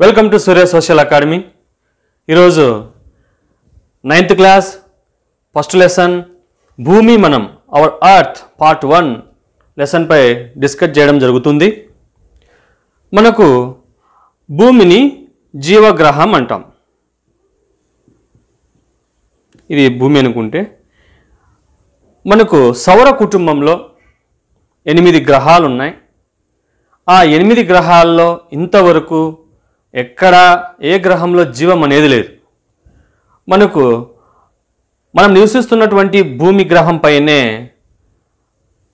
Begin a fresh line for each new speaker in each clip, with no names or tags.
welcome to Surya social academy ఈరోజు ninth class first lesson భూమి మనం అవర్ అర్త్ పార్ట్ వన్ లెసన్పై డిస్కస్ చేయడం జరుగుతుంది మనకు భూమిని జీవగ్రహం అంటాం ఇది భూమి అనుకుంటే మనకు సౌర కుటుంబంలో ఎనిమిది గ్రహాలు ఉన్నాయి ఆ ఎనిమిది గ్రహాల్లో ఇంతవరకు ఎక్కడా ఏ గ్రహంలో జీవం అనేది లేదు మనకు మనం నివసిస్తున్నటువంటి భూమి గ్రహంపైనే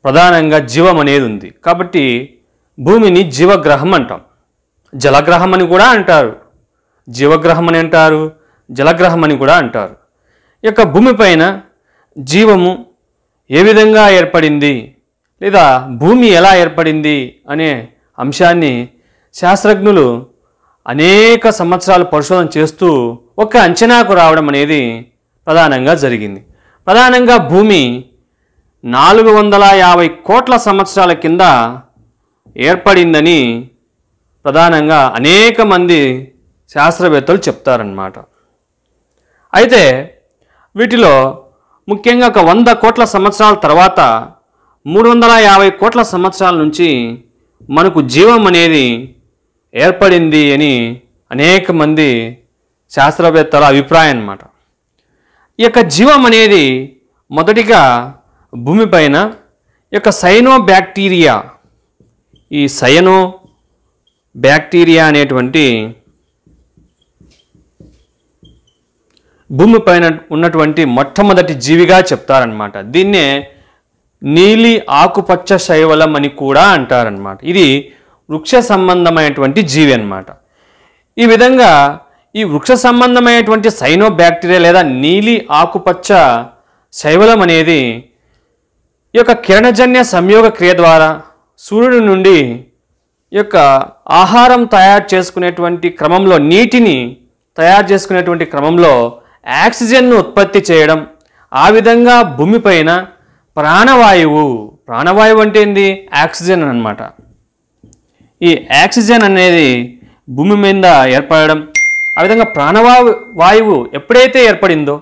ప్రధానంగా జీవం అనేది ఉంది కాబట్టి భూమిని జీవగ్రహం అంటాం జలగ్రహం అని కూడా అంటారు జీవగ్రహం అని అంటారు జలగ్రహం అని కూడా అంటారు యొక్క భూమిపైన జీవము ఏ విధంగా ఏర్పడింది లేదా భూమి ఎలా ఏర్పడింది అనే అంశాన్ని శాస్త్రజ్ఞులు అనేక సంవత్సరాలు పరిశోధన చేస్తూ ఒక అంచనాకు రావడం అనేది ప్రధానంగా జరిగింది ప్రధానంగా భూమి నాలుగు వందల యాభై కోట్ల సంవత్సరాల కింద ఏర్పడిందని ప్రధానంగా అనేక మంది శాస్త్రవేత్తలు చెప్తారన్నమాట అయితే వీటిలో ముఖ్యంగా ఒక వంద కోట్ల సంవత్సరాల తర్వాత మూడు వందల యాభై కోట్ల సంవత్సరాల నుంచి మనకు జీవం అనేది ఏర్పడింది అని అనేక మంది శాస్త్రవేత్తల అభిప్రాయం అన్నమాట ఈ యొక్క జీవం అనేది మొదటిగా భూమిపైన యొక్క సైనో బ్యాక్టీరియా ఈ సయనో బ్యాక్టీరియా అనేటువంటి భూమిపైన ఉన్నటువంటి మొట్టమొదటి జీవిగా చెప్తారనమాట దీన్నే నీలి ఆకుపచ్చ శైవలం అని కూడా అంటారనమాట ఇది వృక్ష సంబంధమైనటువంటి జీవి అనమాట ఈ విధంగా ఈ వృక్ష సంబంధమైనటువంటి సైనో బ్యాక్టీరియా లేదా నీలి ఆకుపచ్చ శైవలం అనేది ఈ యొక్క కిరణజన్య సంయోగ క్రియ ద్వారా సూర్యుడి నుండి యొక్క ఆహారం తయారు చేసుకునేటువంటి క్రమంలో నీటిని తయారు చేసుకునేటువంటి క్రమంలో ఆక్సిజన్ను ఉత్పత్తి చేయడం ఆ విధంగా భూమిపైన ప్రాణవాయువు ప్రాణవాయువు అంటే ఏంది ఆక్సిజన్ అనమాట ఈ ఆక్సిజన్ అనేది భూమి మీద ఏర్పడడం ఆ విధంగా ప్రాణవాయు వాయువు ఎప్పుడైతే ఏర్పడిందో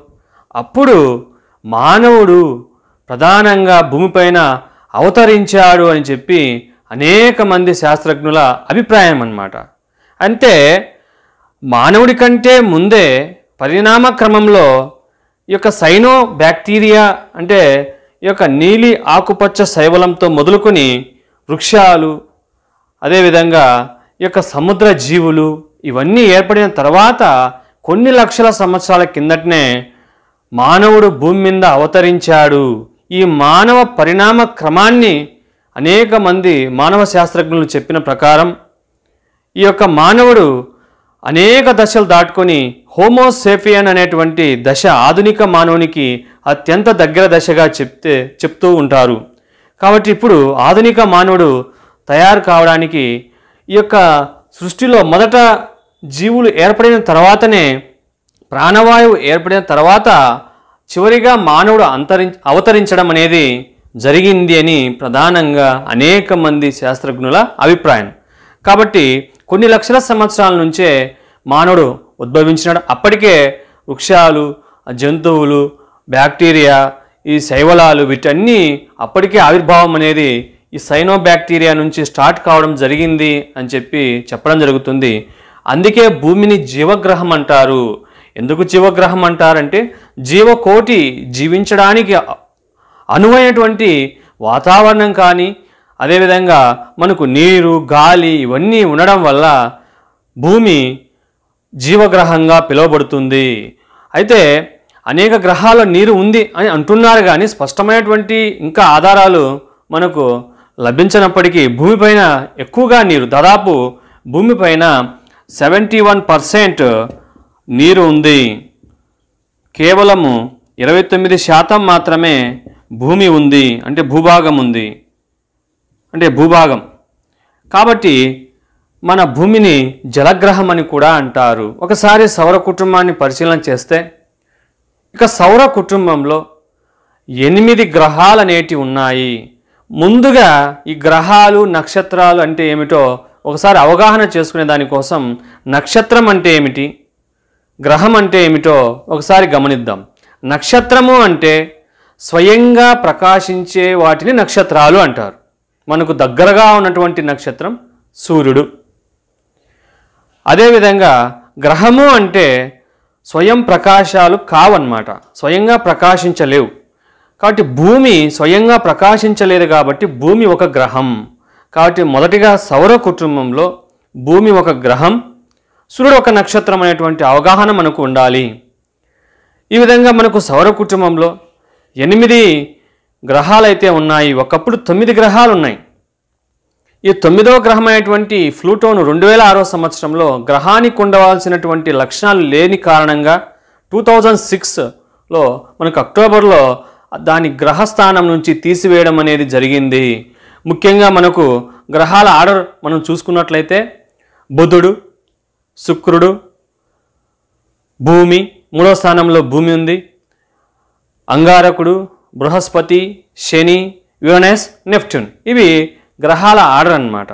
అప్పుడు మానవుడు ప్రధానంగా భూమిపైన అవతరించాడు అని చెప్పి అనేక మంది శాస్త్రజ్ఞుల అభిప్రాయం అన్నమాట అంటే మానవుడి కంటే ముందే పరిణామ క్రమంలో ఈ యొక్క సైనో బ్యాక్టీరియా అంటే ఈ యొక్క నీలి ఆకుపచ్చ శైవలంతో మొదలుకొని వృక్షాలు అదేవిధంగా ఈ యొక్క సముద్ర జీవులు ఇవన్నీ ఏర్పడిన తర్వాత కొన్ని లక్షల సంవత్సరాల కిందటనే మానవుడు భూమి మీద అవతరించాడు ఈ మానవ పరిణామ క్రమాన్ని అనేక మంది మానవ శాస్త్రజ్ఞులు చెప్పిన ప్రకారం ఈ యొక్క మానవుడు అనేక దశలు దాటుకొని హోమోసేఫియన్ అనేటువంటి దశ ఆధునిక మానవునికి అత్యంత దగ్గర దశగా చెప్తే చెప్తూ ఉంటారు కాబట్టి ఇప్పుడు ఆధునిక మానవుడు తయారు కావడానికి ఈ యొక్క సృష్టిలో మొదట జీవులు ఏర్పడిన తర్వాతనే ప్రాణవాయువు ఏర్పడిన తర్వాత చివరిగా మానవుడు అంతరి అవతరించడం అనేది జరిగింది అని ప్రధానంగా అనేక మంది శాస్త్రజ్ఞుల అభిప్రాయం కాబట్టి కొన్ని లక్షల సంవత్సరాల నుంచే మానవుడు ఉద్భవించినాడు అప్పటికే వృక్షాలు జంతువులు బ్యాక్టీరియా ఈ శైవలాలు వీటన్నీ అప్పటికే ఆవిర్భావం అనేది ఈ సైనో బ్యాక్టీరియా నుంచి స్టార్ట్ కావడం జరిగింది అని చెప్పి చెప్పడం జరుగుతుంది అందుకే భూమిని జీవగ్రహం అంటారు ఎందుకు జీవగ్రహం అంటారంటే జీవకోటి జీవించడానికి అనువైనటువంటి వాతావరణం కానీ అదేవిధంగా మనకు నీరు గాలి ఇవన్నీ ఉండడం వల్ల భూమి జీవగ్రహంగా పిలువబడుతుంది అయితే అనేక గ్రహాల్లో నీరు ఉంది అని అంటున్నారు కానీ స్పష్టమైనటువంటి ఇంకా ఆధారాలు మనకు లభించినప్పటికీ భూమిపైన ఎక్కువగా నీరు దాదాపు భూమిపైన సెవెంటీ వన్ పర్సెంట్ నీరు ఉంది కేవలము ఇరవై తొమ్మిది శాతం మాత్రమే భూమి ఉంది అంటే భూభాగం ఉంది అంటే భూభాగం కాబట్టి మన భూమిని జలగ్రహం అని కూడా అంటారు ఒకసారి సౌర కుటుంబాన్ని పరిశీలన చేస్తే ఇక సౌర కుటుంబంలో ఎనిమిది గ్రహాలు అనేటి ఉన్నాయి ముందుగా ఈ గ్రహాలు నక్షత్రాలు అంటే ఏమిటో ఒకసారి అవగాహన చేసుకునే దానికోసం నక్షత్రం అంటే ఏమిటి గ్రహం అంటే ఏమిటో ఒకసారి గమనిద్దాం నక్షత్రము అంటే స్వయంగా ప్రకాశించే వాటిని నక్షత్రాలు అంటారు మనకు దగ్గరగా ఉన్నటువంటి నక్షత్రం సూర్యుడు అదేవిధంగా గ్రహము అంటే స్వయం ప్రకాశాలు కావన్నమాట స్వయంగా ప్రకాశించలేవు కాబట్టి భూమి స్వయంగా ప్రకాశించలేదు కాబట్టి భూమి ఒక గ్రహం కాబట్టి మొదటిగా సౌర కుటుంబంలో భూమి ఒక గ్రహం సూర్యుడు ఒక నక్షత్రం అనేటువంటి అవగాహన మనకు ఉండాలి ఈ విధంగా మనకు సౌర కుటుంబంలో ఎనిమిది గ్రహాలైతే ఉన్నాయి ఒకప్పుడు తొమ్మిది గ్రహాలు ఉన్నాయి ఈ తొమ్మిదవ గ్రహం అయినటువంటి ఫ్లూటోను రెండు వేల ఆరో సంవత్సరంలో గ్రహానికి ఉండవలసినటువంటి లక్షణాలు లేని కారణంగా టూ థౌజండ్ సిక్స్లో మనకు అక్టోబర్లో దాని గ్రహస్థానం నుంచి తీసివేయడం అనేది జరిగింది ముఖ్యంగా మనకు గ్రహాల ఆర్డర్ మనం చూసుకున్నట్లయితే బుధుడు శుక్రుడు భూమి మూడో స్థానంలో భూమి ఉంది అంగారకుడు బృహస్పతి శని యునెస్ నెప్ట్యూన్ ఇవి గ్రహాల ఆర్డర్ అన్నమాట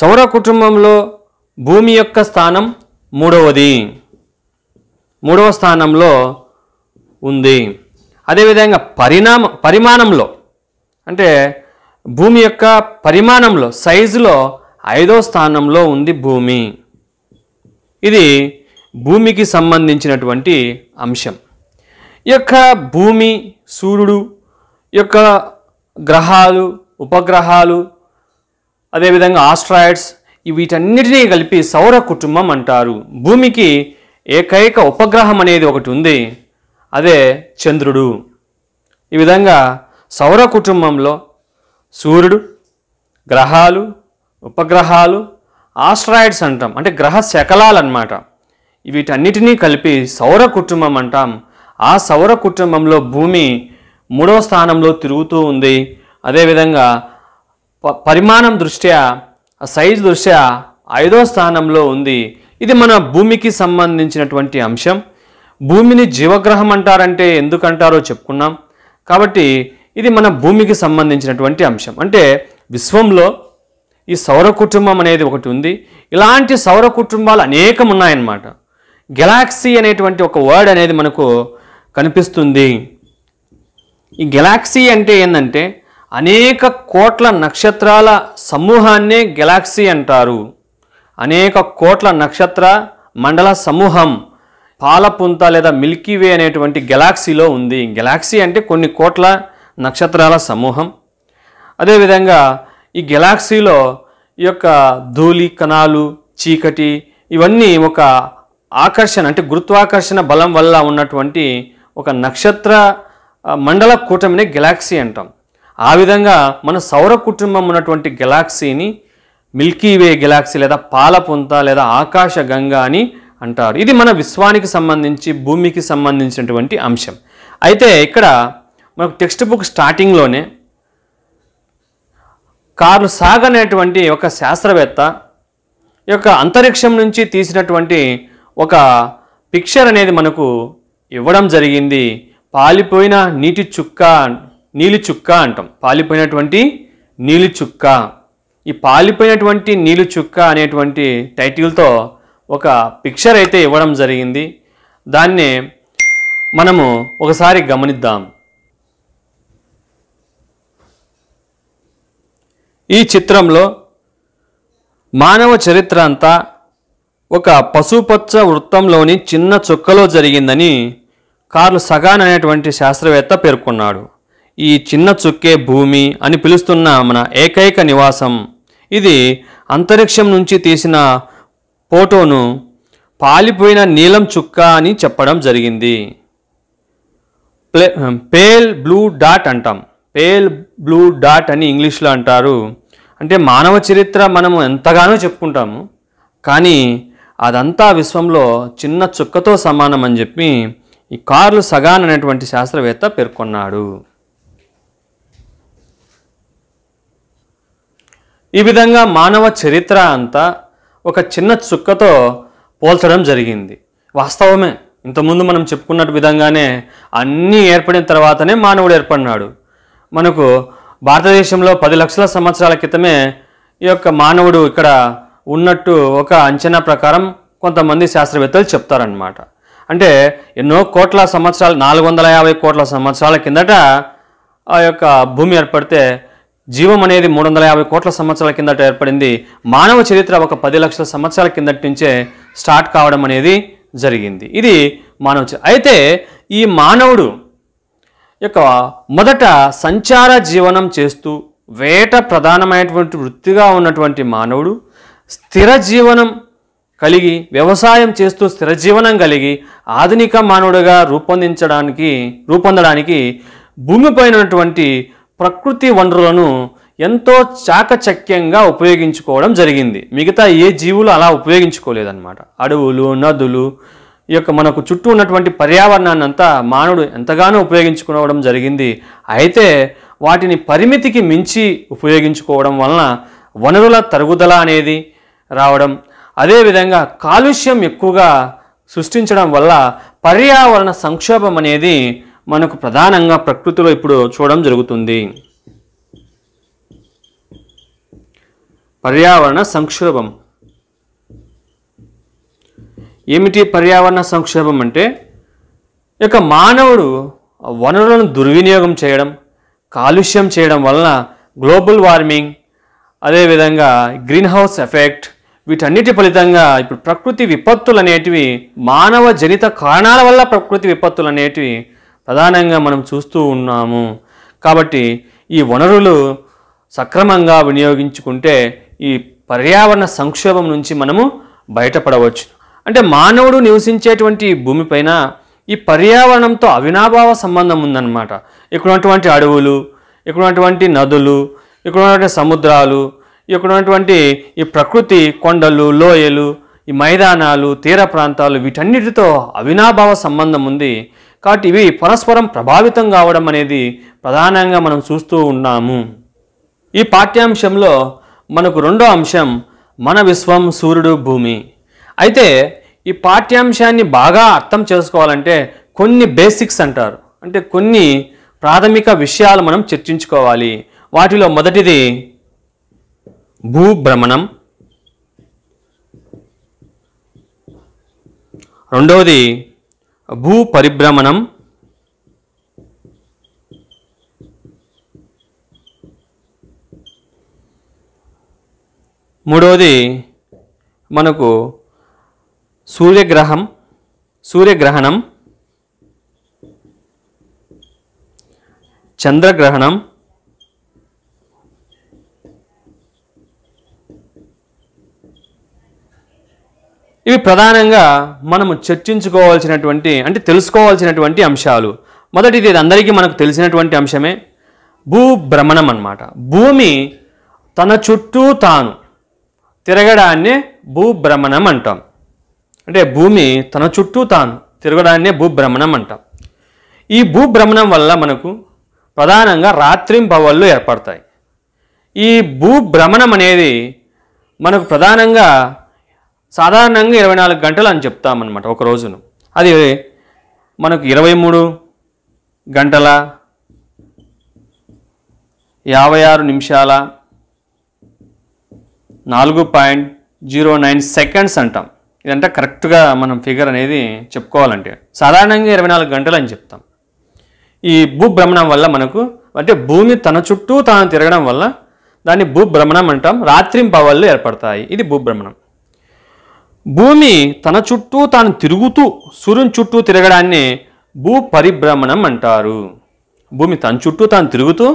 సౌర కుటుంబంలో భూమి యొక్క స్థానం మూడవది మూడవ స్థానంలో ఉంది అదేవిధంగా పరిణామ పరిమాణంలో అంటే భూమి యొక్క పరిమాణంలో సైజులో ఐదో స్థానంలో ఉంది భూమి ఇది భూమికి సంబంధించినటువంటి అంశం యొక్క భూమి సూర్యుడు యొక్క గ్రహాలు ఉపగ్రహాలు అదేవిధంగా ఆస్ట్రాయిడ్స్ వీటన్నిటినీ కలిపి సౌర కుటుంబం అంటారు భూమికి ఏకైక ఉపగ్రహం అనేది ఒకటి ఉంది అదే చంద్రుడు ఈ విధంగా సౌర కుటుంబంలో సూర్యుడు గ్రహాలు ఉపగ్రహాలు ఆస్ట్రాయిడ్స్ అంటాం అంటే గ్రహ శకలాలన్నమాట వీటన్నిటినీ కలిపి సౌర కుటుంబం అంటాం ఆ సౌర కుటుంబంలో భూమి మూడవ స్థానంలో తిరుగుతూ ఉంది అదేవిధంగా ప పరిమాణం దృష్ట్యా సైజు దృష్ట్యా ఐదో స్థానంలో ఉంది ఇది మన భూమికి సంబంధించినటువంటి అంశం భూమిని జీవగ్రహం అంటారంటే ఎందుకంటారో చెప్పుకున్నాం కాబట్టి ఇది మన భూమికి సంబంధించినటువంటి అంశం అంటే విశ్వంలో ఈ సౌర కుటుంబం అనేది ఒకటి ఉంది ఇలాంటి సౌర కుటుంబాలు అనేకం ఉన్నాయన్నమాట గెలాక్సీ అనేటువంటి ఒక వర్డ్ అనేది మనకు కనిపిస్తుంది ఈ గెలాక్సీ అంటే ఏంటంటే అనేక కోట్ల నక్షత్రాల సమూహాన్నే గెలాక్సీ అంటారు అనేక కోట్ల నక్షత్ర మండల సమూహం పాలపుంత లేదా మిల్కీవే అనేటువంటి గెలాక్సీలో ఉంది గెలాక్సీ అంటే కొన్ని కోట్ల నక్షత్రాల సమూహం అదేవిధంగా ఈ గెలాక్సీలో ఈ యొక్క ధూళి కణాలు చీకటి ఇవన్నీ ఒక ఆకర్షణ అంటే గురుత్వాకర్షణ బలం వల్ల ఉన్నటువంటి ఒక నక్షత్ర మండల కూటమినే గెలాక్సీ అంటాం ఆ విధంగా మన సౌర కుటుంబం ఉన్నటువంటి గెలాక్సీని మిల్కీవే గెలాక్సీ లేదా పాలపుంత లేదా ఆకాశ గంగా అని అంటారు ఇది మన విశ్వానికి సంబంధించి భూమికి సంబంధించినటువంటి అంశం అయితే ఇక్కడ మనకు టెక్స్ట్ బుక్ స్టార్టింగ్లోనే కార్లు సాగనేటువంటి ఒక శాస్త్రవేత్త యొక్క అంతరిక్షం నుంచి తీసినటువంటి ఒక పిక్చర్ అనేది మనకు ఇవ్వడం జరిగింది పాలిపోయిన నీటి చుక్క నీలి చుక్క అంటాం పాలిపోయినటువంటి నీలి చుక్క ఈ పాలిపోయినటువంటి నీలి చుక్క అనేటువంటి టైటిల్తో ఒక పిక్చర్ అయితే ఇవ్వడం జరిగింది దాన్ని మనము ఒకసారి గమనిద్దాం ఈ చిత్రంలో మానవ చరిత్ర అంతా ఒక పశుపచ్చ వృత్తంలోని చిన్న చుక్కలో జరిగిందని కార్ల్ సగాన్ అనేటువంటి శాస్త్రవేత్త పేర్కొన్నాడు ఈ చిన్న చుక్కే భూమి అని పిలుస్తున్న మన ఏకైక నివాసం ఇది అంతరిక్షం నుంచి తీసిన ఫోటోను పాలిపోయిన నీలం చుక్క అని చెప్పడం జరిగింది పేల్ బ్లూ డాట్ అంటాం పేల్ బ్లూ డాట్ అని ఇంగ్లీష్లో అంటారు అంటే మానవ చరిత్ర మనము ఎంతగానో చెప్పుకుంటాము కానీ అదంతా విశ్వంలో చిన్న చుక్కతో సమానం అని చెప్పి ఈ కార్లు సగాన్ అనేటువంటి శాస్త్రవేత్త పేర్కొన్నాడు ఈ విధంగా మానవ చరిత్ర అంతా ఒక చిన్న చుక్కతో పోల్చడం జరిగింది వాస్తవమే ఇంతకుముందు మనం చెప్పుకున్నట్టు విధంగానే అన్నీ ఏర్పడిన తర్వాతనే మానవుడు ఏర్పడినాడు మనకు భారతదేశంలో పది లక్షల సంవత్సరాల క్రితమే ఈ యొక్క మానవుడు ఇక్కడ ఉన్నట్టు ఒక అంచనా ప్రకారం కొంతమంది శాస్త్రవేత్తలు చెప్తారనమాట అంటే ఎన్నో కోట్ల సంవత్సరాలు నాలుగు వందల యాభై కోట్ల సంవత్సరాల కిందట ఆ యొక్క భూమి ఏర్పడితే జీవం అనేది మూడు వందల యాభై కోట్ల సంవత్సరాల కిందట ఏర్పడింది మానవ చరిత్ర ఒక పది లక్షల సంవత్సరాల కిందటి నుంచే స్టార్ట్ కావడం అనేది జరిగింది ఇది మానవ అయితే ఈ మానవుడు యొక్క మొదట సంచార జీవనం చేస్తూ వేట ప్రధానమైనటువంటి వృత్తిగా ఉన్నటువంటి మానవుడు స్థిర జీవనం కలిగి వ్యవసాయం చేస్తూ స్థిర జీవనం కలిగి ఆధునిక మానవుడిగా రూపొందించడానికి రూపొందడానికి భూమిపైన ఉన్నటువంటి ప్రకృతి వనరులను ఎంతో చాకచక్యంగా ఉపయోగించుకోవడం జరిగింది మిగతా ఏ జీవులు అలా ఉపయోగించుకోలేదన్నమాట అడవులు నదులు ఈ యొక్క మనకు చుట్టూ ఉన్నటువంటి పర్యావరణాన్ని అంతా మానవుడు ఎంతగానో ఉపయోగించుకోవడం జరిగింది అయితే వాటిని పరిమితికి మించి ఉపయోగించుకోవడం వలన వనరుల తరుగుదల అనేది రావడం అదేవిధంగా కాలుష్యం ఎక్కువగా సృష్టించడం వల్ల పర్యావరణ సంక్షోభం అనేది మనకు ప్రధానంగా ప్రకృతిలో ఇప్పుడు చూడడం జరుగుతుంది పర్యావరణ సంక్షోభం ఏమిటి పర్యావరణ సంక్షేమం అంటే ఇక మానవుడు వనరులను దుర్వినియోగం చేయడం కాలుష్యం చేయడం వలన గ్లోబల్ వార్మింగ్ అదేవిధంగా గ్రీన్ హౌస్ ఎఫెక్ట్ వీటన్నిటి ఫలితంగా ఇప్పుడు ప్రకృతి విపత్తులు అనేటివి మానవ జనిత కారణాల వల్ల ప్రకృతి విపత్తులు అనేటివి ప్రధానంగా మనం చూస్తూ ఉన్నాము కాబట్టి ఈ వనరులు సక్రమంగా వినియోగించుకుంటే ఈ పర్యావరణ సంక్షోభం నుంచి మనము బయటపడవచ్చు అంటే మానవుడు నివసించేటువంటి భూమిపైన ఈ పర్యావరణంతో అవినాభావ సంబంధం ఉందన్నమాట ఇక్కడ ఉన్నటువంటి అడవులు ఇక్కడ ఉన్నటువంటి నదులు ఇక్కడ ఉన్నటువంటి సముద్రాలు ఇక్కడ ఉన్నటువంటి ఈ ప్రకృతి కొండలు లోయలు ఈ మైదానాలు తీర ప్రాంతాలు వీటన్నిటితో అవినాభావ సంబంధం ఉంది కాబట్టి ఇవి పరస్పరం ప్రభావితం కావడం అనేది ప్రధానంగా మనం చూస్తూ ఉన్నాము ఈ పాఠ్యాంశంలో మనకు రెండో అంశం మన విశ్వం సూర్యుడు భూమి అయితే ఈ పాఠ్యాంశాన్ని బాగా అర్థం చేసుకోవాలంటే కొన్ని బేసిక్స్ అంటారు అంటే కొన్ని ప్రాథమిక విషయాలు మనం చర్చించుకోవాలి వాటిలో మొదటిది భూభ్రమణం రెండవది భూ పరిభ్రమణం మూడవది మనకు సూర్యగ్రహం సూర్యగ్రహణం చంద్రగ్రహణం ఇవి ప్రధానంగా మనము చర్చించుకోవాల్సినటువంటి అంటే తెలుసుకోవాల్సినటువంటి అంశాలు మొదటిది ఇది అందరికీ మనకు తెలిసినటువంటి అంశమే భూభ్రమణం అన్నమాట భూమి తన చుట్టూ తాను తిరగడాన్ని భూభ్రమణం అంటాం అంటే భూమి తన చుట్టూ తాను తిరగడాన్నే భూభ్రమణం అంటాం ఈ భూభ్రమణం వల్ల మనకు ప్రధానంగా రాత్రింపవళ్ళు ఏర్పడతాయి ఈ భూభ్రమణం అనేది మనకు ప్రధానంగా సాధారణంగా ఇరవై నాలుగు గంటలు అని చెప్తామన్నమాట ఒక రోజును అది మనకు ఇరవై మూడు గంటల యాభై ఆరు నిమిషాల నాలుగు పాయింట్ జీరో నైన్ సెకండ్స్ అంటాం ఇదంటే కరెక్ట్గా మనం ఫిగర్ అనేది చెప్పుకోవాలంటే సాధారణంగా ఇరవై నాలుగు గంటలు అని చెప్తాం ఈ భూభ్రమణం వల్ల మనకు అంటే భూమి తన చుట్టూ తాను తిరగడం వల్ల దాన్ని భూభ్రమణం అంటాం పవళ్ళు ఏర్పడతాయి ఇది భూభ్రమణం భూమి తన చుట్టూ తాను తిరుగుతూ సూర్యుని చుట్టూ తిరగడాన్ని భూ పరిభ్రమణం అంటారు భూమి తన చుట్టూ తాను తిరుగుతూ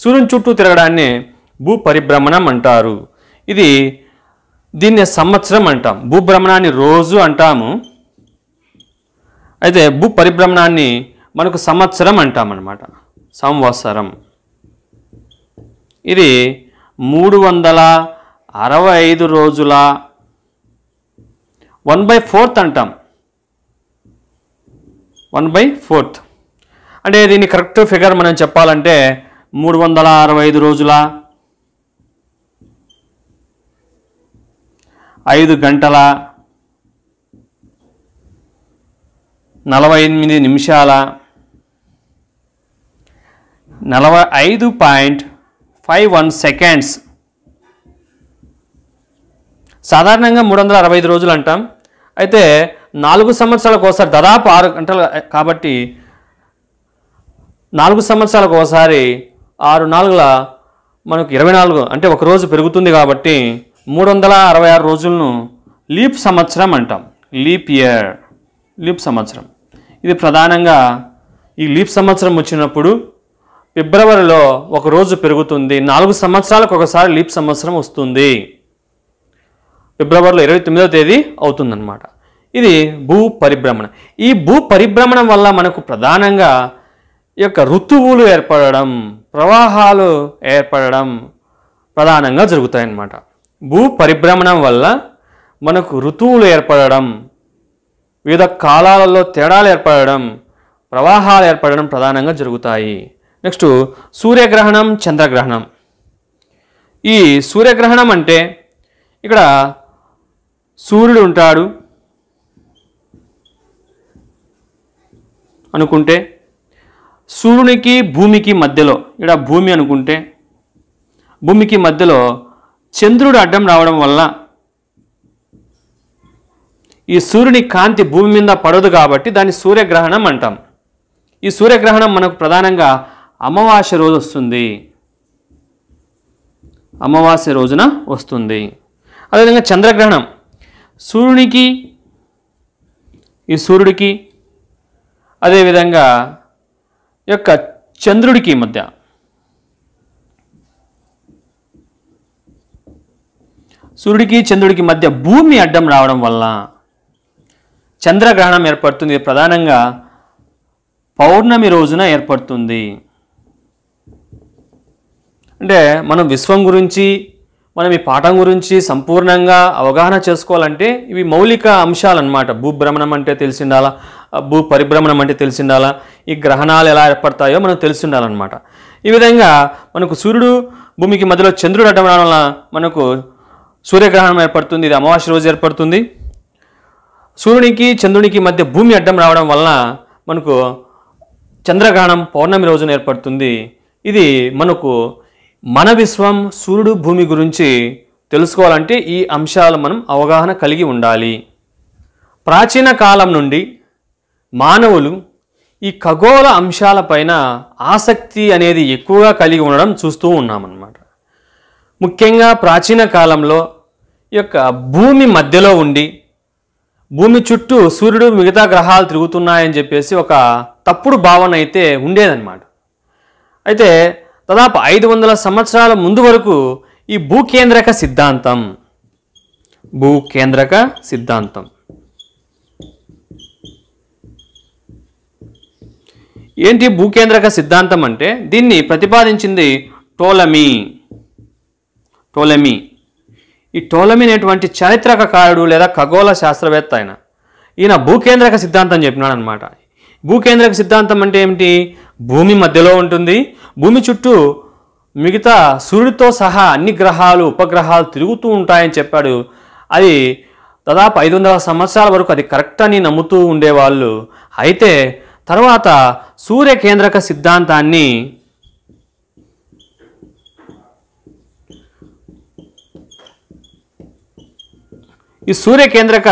సూర్యుని చుట్టూ తిరగడాన్ని భూ పరిభ్రమణం అంటారు ఇది దీన్ని సంవత్సరం అంటాం భూభ్రమణాన్ని రోజు అంటాము అయితే భూ పరిభ్రమణాన్ని మనకు సంవత్సరం అన్నమాట సంవత్సరం ఇది మూడు వందల అరవై ఐదు రోజుల వన్ బై ఫోర్త్ అంటాం వన్ బై ఫోర్త్ అంటే దీన్ని కరెక్ట్ ఫిగర్ మనం చెప్పాలంటే మూడు వందల అరవై ఐదు రోజుల ఐదు గంటల నలభై ఎనిమిది నిమిషాల నలభై ఐదు పాయింట్ ఫైవ్ వన్ సెకండ్స్ సాధారణంగా మూడు వందల అరవై ఐదు రోజులు అంటాం అయితే నాలుగు సంవత్సరాలకు ఒకసారి దాదాపు ఆరు గంటలు కాబట్టి నాలుగు సంవత్సరాలకు ఒకసారి ఆరు నాలుగుల మనకు ఇరవై నాలుగు అంటే ఒక రోజు పెరుగుతుంది కాబట్టి మూడు వందల అరవై ఆరు రోజులను లీప్ సంవత్సరం అంటాం లీప్ ఇయర్ లీప్ సంవత్సరం ఇది ప్రధానంగా ఈ లీప్ సంవత్సరం వచ్చినప్పుడు ఫిబ్రవరిలో ఒక రోజు పెరుగుతుంది నాలుగు సంవత్సరాలకు ఒకసారి లీప్ సంవత్సరం వస్తుంది ఫిబ్రవరిలో ఇరవై తొమ్మిదవ తేదీ అవుతుందన్నమాట ఇది భూ పరిభ్రమణ ఈ భూ పరిభ్రమణం వల్ల మనకు ప్రధానంగా ఈ యొక్క ఋతువులు ఏర్పడడం ప్రవాహాలు ఏర్పడడం ప్రధానంగా జరుగుతాయన్నమాట భూ పరిభ్రమణం వల్ల మనకు ఋతువులు ఏర్పడడం వివిధ కాలాలలో తేడాలు ఏర్పడడం ప్రవాహాలు ఏర్పడడం ప్రధానంగా జరుగుతాయి నెక్స్ట్ సూర్యగ్రహణం చంద్రగ్రహణం ఈ సూర్యగ్రహణం అంటే ఇక్కడ సూర్యుడు ఉంటాడు అనుకుంటే సూర్యునికి భూమికి మధ్యలో ఇక్కడ భూమి అనుకుంటే భూమికి మధ్యలో చంద్రుడు అడ్డం రావడం వల్ల ఈ సూర్యుని కాంతి భూమి మీద పడదు కాబట్టి దాన్ని సూర్యగ్రహణం అంటాం ఈ సూర్యగ్రహణం మనకు ప్రధానంగా అమావాస్య రోజు వస్తుంది అమావాస్య రోజున వస్తుంది అదేవిధంగా చంద్రగ్రహణం సూర్యునికి ఈ సూర్యుడికి అదేవిధంగా యొక్క చంద్రుడికి మధ్య సూర్యుడికి చంద్రుడికి మధ్య భూమి అడ్డం రావడం వల్ల చంద్రగ్రహణం ఏర్పడుతుంది ప్రధానంగా పౌర్ణమి రోజున ఏర్పడుతుంది అంటే మనం విశ్వం గురించి మనం ఈ పాఠం గురించి సంపూర్ణంగా అవగాహన చేసుకోవాలంటే ఇవి మౌలిక అంశాలు అనమాట భూభ్రమణం అంటే తెలిసిండాలా భూ పరిభ్రమణం అంటే తెలిసిండాలా ఈ గ్రహణాలు ఎలా ఏర్పడతాయో మనం తెలిసిండాలన్నమాట ఈ విధంగా మనకు సూర్యుడు భూమికి మధ్యలో చంద్రుడు అడ్డం వల్ల మనకు సూర్యగ్రహణం ఏర్పడుతుంది ఇది అమావాస్య రోజు ఏర్పడుతుంది సూర్యునికి చంద్రునికి మధ్య భూమి అడ్డం రావడం వలన మనకు చంద్రగ్రహణం పౌర్ణమి రోజున ఏర్పడుతుంది ఇది మనకు మన విశ్వం సూర్యుడు భూమి గురించి తెలుసుకోవాలంటే ఈ అంశాలు మనం అవగాహన కలిగి ఉండాలి ప్రాచీన కాలం నుండి మానవులు ఈ ఖగోళ అంశాలపైన ఆసక్తి అనేది ఎక్కువగా కలిగి ఉండడం చూస్తూ ఉన్నామన్నమాట ముఖ్యంగా ప్రాచీన కాలంలో యొక్క భూమి మధ్యలో ఉండి భూమి చుట్టూ సూర్యుడు మిగతా గ్రహాలు తిరుగుతున్నాయని చెప్పేసి ఒక తప్పుడు భావన అయితే ఉండేదన్నమాట అయితే దాదాపు ఐదు వందల సంవత్సరాల ముందు వరకు ఈ భూకేంద్రక సిద్ధాంతం భూకేంద్రక సిద్ధాంతం ఏంటి భూకేంద్రక సిద్ధాంతం అంటే దీన్ని ప్రతిపాదించింది టోలమీ టోలమీ ఈ టోలమీ అనేటువంటి చారిత్రక కారుడు లేదా ఖగోళ శాస్త్రవేత్త ఆయన ఈయన భూకేంద్రక సిద్ధాంతం చెప్పినాడు అనమాట భూకేంద్రక సిద్ధాంతం అంటే ఏమిటి భూమి మధ్యలో ఉంటుంది భూమి చుట్టూ మిగతా సూర్యుడితో సహా అన్ని గ్రహాలు ఉపగ్రహాలు తిరుగుతూ ఉంటాయని చెప్పాడు అది దాదాపు ఐదు వందల సంవత్సరాల వరకు అది కరెక్ట్ అని నమ్ముతూ ఉండేవాళ్ళు అయితే తర్వాత సూర్య కేంద్రక సిద్ధాంతాన్ని ఈ సూర్యకేంద్రక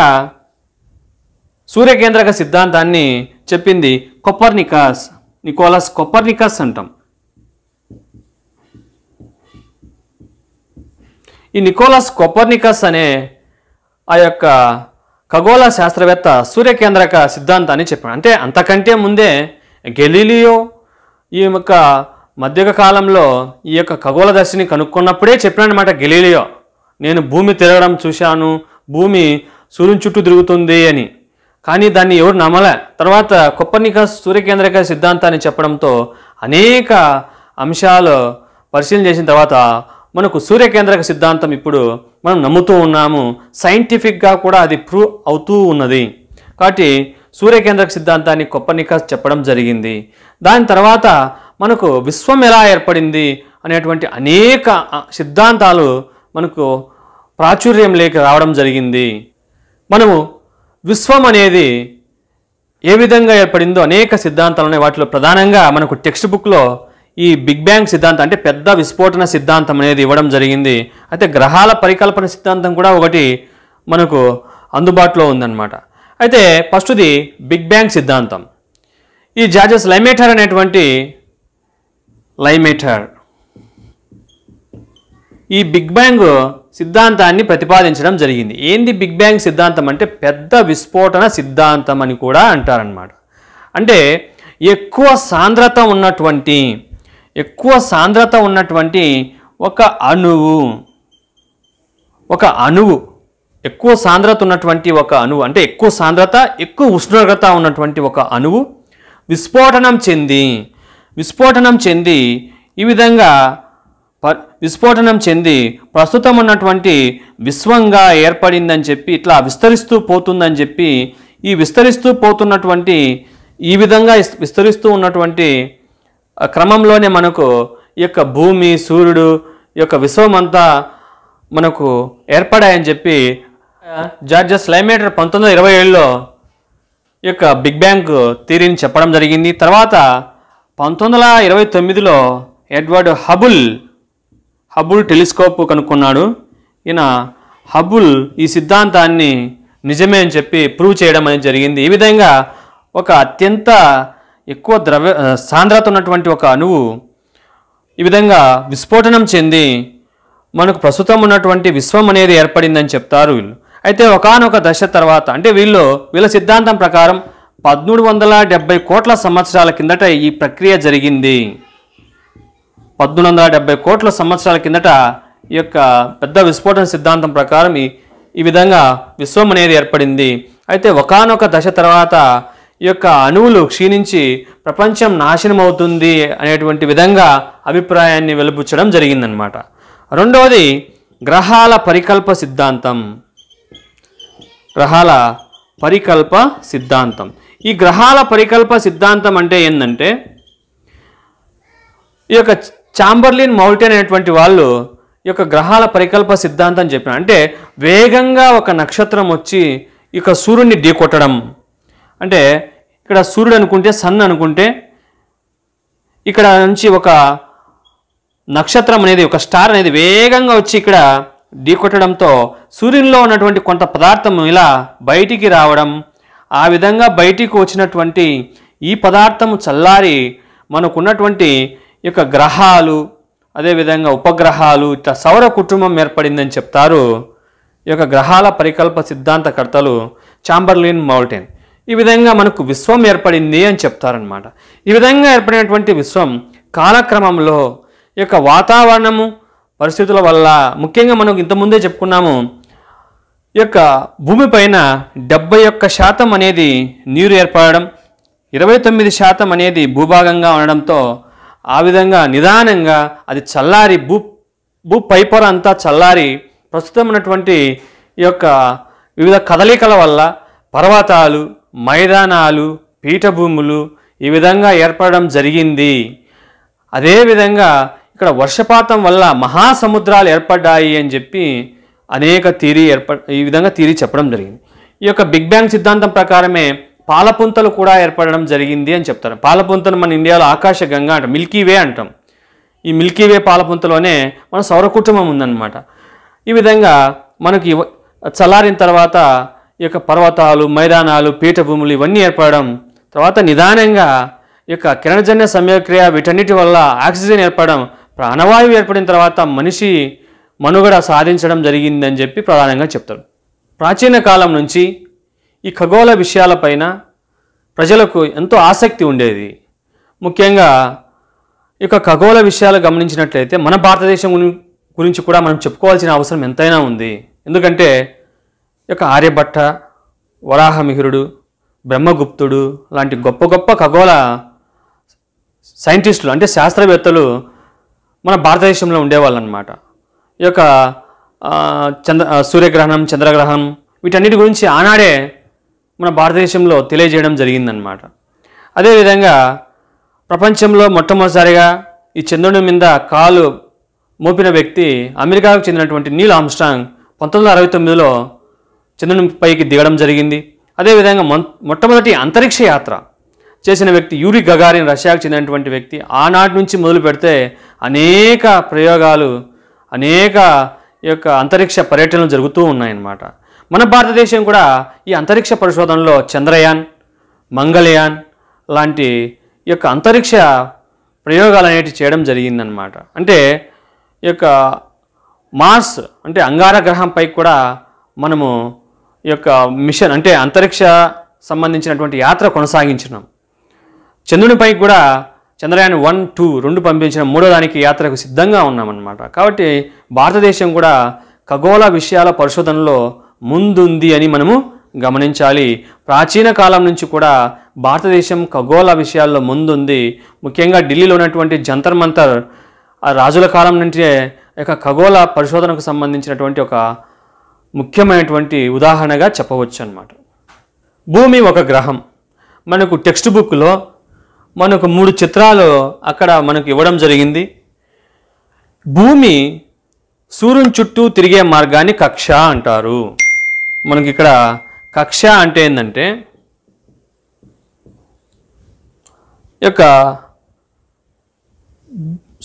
సూర్యకేంద్రక సిద్ధాంతాన్ని చెప్పింది కొప్పర్నికాస్ నికోలస్ కొప్పర్నికాస్ అంటాం ఈ నికోలస్ కొప్పర్నికస్ అనే ఆ యొక్క ఖగోళ శాస్త్రవేత్త సూర్యకేంద్రక సిద్ధాంతాన్ని చెప్పాడు అంటే అంతకంటే ముందే గెలీలియో ఈ యొక్క మధ్యక కాలంలో ఈ యొక్క ఖగోళ దర్శిని కనుక్కున్నప్పుడే చెప్పాడనమాట గెలీలియో నేను భూమి తిరగడం చూశాను భూమి సూర్యుని చుట్టూ తిరుగుతుంది అని కానీ దాన్ని ఎవరు నమ్మలే తర్వాత కొప్పర్నికస్ సూర్యకేంద్రక సిద్ధాంతాన్ని చెప్పడంతో అనేక అంశాలు పరిశీలన చేసిన తర్వాత మనకు సూర్యకేంద్రక సిద్ధాంతం ఇప్పుడు మనం నమ్ముతూ ఉన్నాము సైంటిఫిక్గా కూడా అది ప్రూవ్ అవుతూ ఉన్నది కాబట్టి సూర్యకేంద్రక సిద్ధాంతాన్ని కొప్పనికాస్ చెప్పడం జరిగింది దాని తర్వాత మనకు విశ్వం ఎలా ఏర్పడింది అనేటువంటి అనేక సిద్ధాంతాలు మనకు ప్రాచుర్యం లేక రావడం జరిగింది మనము విశ్వం అనేది ఏ విధంగా ఏర్పడిందో అనేక సిద్ధాంతాలు వాటిలో ప్రధానంగా మనకు టెక్స్ట్ బుక్లో ఈ బిగ్ బ్యాంగ్ సిద్ధాంతం అంటే పెద్ద విస్ఫోటన సిద్ధాంతం అనేది ఇవ్వడం జరిగింది అయితే గ్రహాల పరికల్పన సిద్ధాంతం కూడా ఒకటి మనకు అందుబాటులో ఉందన్నమాట అయితే ఫస్ట్ది బిగ్ బ్యాంగ్ సిద్ధాంతం ఈ జాజెస్ లైమేటర్ అనేటువంటి లైమేటర్ ఈ బిగ్ బ్యాంగ్ సిద్ధాంతాన్ని ప్రతిపాదించడం జరిగింది ఏంది బిగ్ బ్యాంగ్ సిద్ధాంతం అంటే పెద్ద విస్ఫోటన సిద్ధాంతం అని కూడా అంటారనమాట అంటే ఎక్కువ సాంద్రత ఉన్నటువంటి ఎక్కువ సాంద్రత ఉన్నటువంటి ఒక అణువు ఒక అణువు ఎక్కువ సాంద్రత ఉన్నటువంటి ఒక అణువు అంటే ఎక్కువ సాంద్రత ఎక్కువ ఉష్ణోగ్రత ఉన్నటువంటి ఒక అణువు విస్ఫోటనం చెంది విస్ఫోటనం చెంది ఈ విధంగా విస్ఫోటనం చెంది ప్రస్తుతం ఉన్నటువంటి విశ్వంగా ఏర్పడిందని చెప్పి ఇట్లా విస్తరిస్తూ పోతుందని చెప్పి ఈ విస్తరిస్తూ పోతున్నటువంటి ఈ విధంగా విస్తరిస్తూ ఉన్నటువంటి క్రమంలోనే మనకు ఈ యొక్క భూమి సూర్యుడు ఈ యొక్క మనకు ఏర్పడాయని చెప్పి జార్జస్ లైమేటర్ పంతొమ్మిది వందల ఇరవై ఏడులో ఈ యొక్క బిగ్ బ్యాంగ్ థీరీని చెప్పడం జరిగింది తర్వాత పంతొమ్మిది వందల ఇరవై తొమ్మిదిలో ఎడ్వర్డ్ హబుల్ హబుల్ టెలిస్కోప్ కనుక్కున్నాడు ఈయన హబుల్ ఈ సిద్ధాంతాన్ని నిజమే అని చెప్పి ప్రూవ్ చేయడం అనేది జరిగింది ఈ విధంగా ఒక అత్యంత ఎక్కువ ద్రవ్య సాంద్రత ఉన్నటువంటి ఒక అణువు ఈ విధంగా విస్ఫోటనం చెంది మనకు ప్రస్తుతం ఉన్నటువంటి విశ్వం అనేది ఏర్పడిందని చెప్తారు వీళ్ళు అయితే ఒకనొక దశ తర్వాత అంటే వీళ్ళు వీళ్ళ సిద్ధాంతం ప్రకారం పదమూడు వందల డెబ్బై కోట్ల సంవత్సరాల కిందట ఈ ప్రక్రియ జరిగింది పద్దెనిమిది వందల కోట్ల సంవత్సరాల కిందట ఈ యొక్క పెద్ద విస్ఫోటన సిద్ధాంతం ప్రకారం ఈ ఈ విధంగా విశ్వం అనేది ఏర్పడింది అయితే ఒకనొక దశ తర్వాత ఈ యొక్క అణువులు క్షీణించి ప్రపంచం నాశనం అవుతుంది అనేటువంటి విధంగా అభిప్రాయాన్ని వెలుపుచ్చడం జరిగిందనమాట రెండవది గ్రహాల పరికల్ప సిద్ధాంతం గ్రహాల పరికల్ప సిద్ధాంతం ఈ గ్రహాల పరికల్ప సిద్ధాంతం అంటే ఏంటంటే ఈ యొక్క చాంబర్లిన్ మౌల్టన్ అనేటువంటి వాళ్ళు ఈ యొక్క గ్రహాల పరికల్ప సిద్ధాంతం చెప్పిన అంటే వేగంగా ఒక నక్షత్రం వచ్చి ఇక సూర్యుడిని ఢీకొట్టడం అంటే ఇక్కడ సూర్యుడు అనుకుంటే సన్ అనుకుంటే ఇక్కడ నుంచి ఒక నక్షత్రం అనేది ఒక స్టార్ అనేది వేగంగా వచ్చి ఇక్కడ ఢీకొట్టడంతో సూర్యునిలో ఉన్నటువంటి కొంత పదార్థం ఇలా బయటికి రావడం ఆ విధంగా బయటికి వచ్చినటువంటి ఈ పదార్థం చల్లారి మనకున్నటువంటి యొక్క గ్రహాలు అదేవిధంగా ఉపగ్రహాలు ఇట్లా సౌర కుటుంబం ఏర్పడిందని చెప్తారు ఈ యొక్క గ్రహాల పరికల్ప సిద్ధాంతకర్తలు చాంబర్లిన్ మౌల్టెన్ ఈ విధంగా మనకు విశ్వం ఏర్పడింది అని చెప్తారనమాట ఈ విధంగా ఏర్పడినటువంటి విశ్వం కాలక్రమంలో ఈ యొక్క వాతావరణము పరిస్థితుల వల్ల ముఖ్యంగా మనం ఇంతకుముందే చెప్పుకున్నాము ఈ యొక్క భూమిపైన డెబ్బై ఒక్క శాతం అనేది నీరు ఏర్పడడం ఇరవై తొమ్మిది శాతం అనేది భూభాగంగా ఉండడంతో ఆ విధంగా నిదానంగా అది చల్లారి భూ భూ పైపొర అంతా చల్లారి ప్రస్తుతం ఉన్నటువంటి ఈ యొక్క వివిధ కదలికల వల్ల పర్వతాలు మైదానాలు పీఠభూములు ఈ విధంగా ఏర్పడడం జరిగింది అదేవిధంగా ఇక్కడ వర్షపాతం వల్ల మహాసముద్రాలు ఏర్పడ్డాయి అని చెప్పి అనేక థీరీ ఏర్ప ఈ విధంగా థీరీ చెప్పడం జరిగింది ఈ యొక్క బిగ్ బ్యాంగ్ సిద్ధాంతం ప్రకారమే పాలపుంతలు కూడా ఏర్పడడం జరిగింది అని చెప్తారు పాలపుంతను మన ఇండియాలో ఆకాశ గంగా అంటాం మిల్కీవే అంటాం ఈ మిల్కీవే పాలపుంతలోనే మన సౌర కుటుంబం ఉందన్నమాట ఈ విధంగా మనకి చల్లారిన తర్వాత ఈ యొక్క పర్వతాలు మైదానాలు పీఠభూములు ఇవన్నీ ఏర్పడడం తర్వాత నిదానంగా ఈ యొక్క కిరణజన్య సమయక్రియ వీటన్నిటి వల్ల ఆక్సిజన్ ఏర్పడడం ప్రాణవాయువు ఏర్పడిన తర్వాత మనిషి మనుగడ సాధించడం జరిగిందని చెప్పి ప్రధానంగా చెప్తారు ప్రాచీన కాలం నుంచి ఈ ఖగోళ విషయాలపైన ప్రజలకు ఎంతో ఆసక్తి ఉండేది ముఖ్యంగా ఈ యొక్క ఖగోళ విషయాలు గమనించినట్లయితే మన భారతదేశం గురించి కూడా మనం చెప్పుకోవాల్సిన అవసరం ఎంతైనా ఉంది ఎందుకంటే ఈ యొక్క ఆర్యభట్ట వరాహమిహిరుడు బ్రహ్మగుప్తుడు లాంటి గొప్ప గొప్ప ఖగోళ సైంటిస్టులు అంటే శాస్త్రవేత్తలు మన భారతదేశంలో ఉండేవాళ్ళు అనమాట ఈ యొక్క చంద్ర సూర్యగ్రహణం చంద్రగ్రహణం వీటన్నిటి గురించి ఆనాడే మన భారతదేశంలో తెలియజేయడం జరిగిందనమాట అదేవిధంగా ప్రపంచంలో మొట్టమొదటిసారిగా ఈ చంద్రుని మీద కాలు మోపిన వ్యక్తి అమెరికాకు చెందినటువంటి నీల్ ఆమ్స్ట్రాంగ్ పంతొమ్మిది వందల అరవై తొమ్మిదిలో చంద్రునిపైకి దిగడం జరిగింది అదేవిధంగా మొ మొట్టమొదటి అంతరిక్ష యాత్ర చేసిన వ్యక్తి యూరి గగారిన్ రష్యాకు చెందినటువంటి వ్యక్తి ఆనాటి నుంచి మొదలు పెడితే అనేక ప్రయోగాలు అనేక యొక్క అంతరిక్ష పర్యటనలు జరుగుతూ ఉన్నాయన్నమాట మన భారతదేశం కూడా ఈ అంతరిక్ష పరిశోధనలో చంద్రయాన్ మంగళయాన్ లాంటి యొక్క అంతరిక్ష ప్రయోగాలు అనేవి చేయడం జరిగిందనమాట అంటే ఈ యొక్క మార్స్ అంటే అంగార గ్రహంపై కూడా మనము ఈ యొక్క మిషన్ అంటే అంతరిక్ష సంబంధించినటువంటి యాత్ర కొనసాగించినాం చంద్రునిపై కూడా చంద్రయాన్ వన్ టూ రెండు పంపించిన మూడో దానికి యాత్రకు సిద్ధంగా ఉన్నామన్నమాట కాబట్టి భారతదేశం కూడా ఖగోళ విషయాల పరిశోధనలో ముందుంది అని మనము గమనించాలి ప్రాచీన కాలం నుంచి కూడా భారతదేశం ఖగోళ విషయాల్లో ముందుంది ముఖ్యంగా ఢిల్లీలో ఉన్నటువంటి జంతర్ మంతర్ ఆ రాజుల కాలం నుంచే యొక్క ఖగోళ పరిశోధనకు సంబంధించినటువంటి ఒక ముఖ్యమైనటువంటి ఉదాహరణగా చెప్పవచ్చు అనమాట భూమి ఒక గ్రహం మనకు టెక్స్ట్ బుక్లో మనకు మూడు చిత్రాలు అక్కడ మనకు ఇవ్వడం జరిగింది భూమి సూర్యుని చుట్టూ తిరిగే మార్గాన్ని కక్ష అంటారు మనకి ఇక్కడ కక్ష అంటే ఏంటంటే యొక్క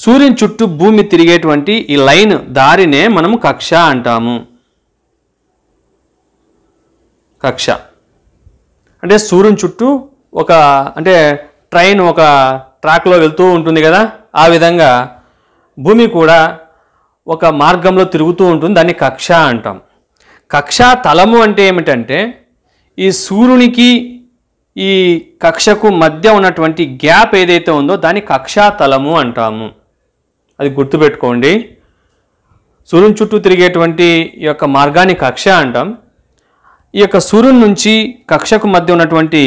సూర్యుని చుట్టూ భూమి తిరిగేటువంటి ఈ లైన్ దారినే మనము కక్ష అంటాము కక్ష అంటే సూర్యుని చుట్టూ ఒక అంటే ట్రైన్ ఒక ట్రాక్లో వెళ్తూ ఉంటుంది కదా ఆ విధంగా భూమి కూడా ఒక మార్గంలో తిరుగుతూ ఉంటుంది దాన్ని కక్ష అంటాం కక్షా తలము అంటే ఏమిటంటే ఈ సూర్యునికి ఈ కక్షకు మధ్య ఉన్నటువంటి గ్యాప్ ఏదైతే ఉందో దాన్ని కక్షా తలము అంటాము అది గుర్తుపెట్టుకోండి సూర్యుని చుట్టూ తిరిగేటువంటి ఈ యొక్క మార్గాన్ని కక్ష అంటాం ఈ యొక్క సూర్యుని నుంచి కక్షకు మధ్య ఉన్నటువంటి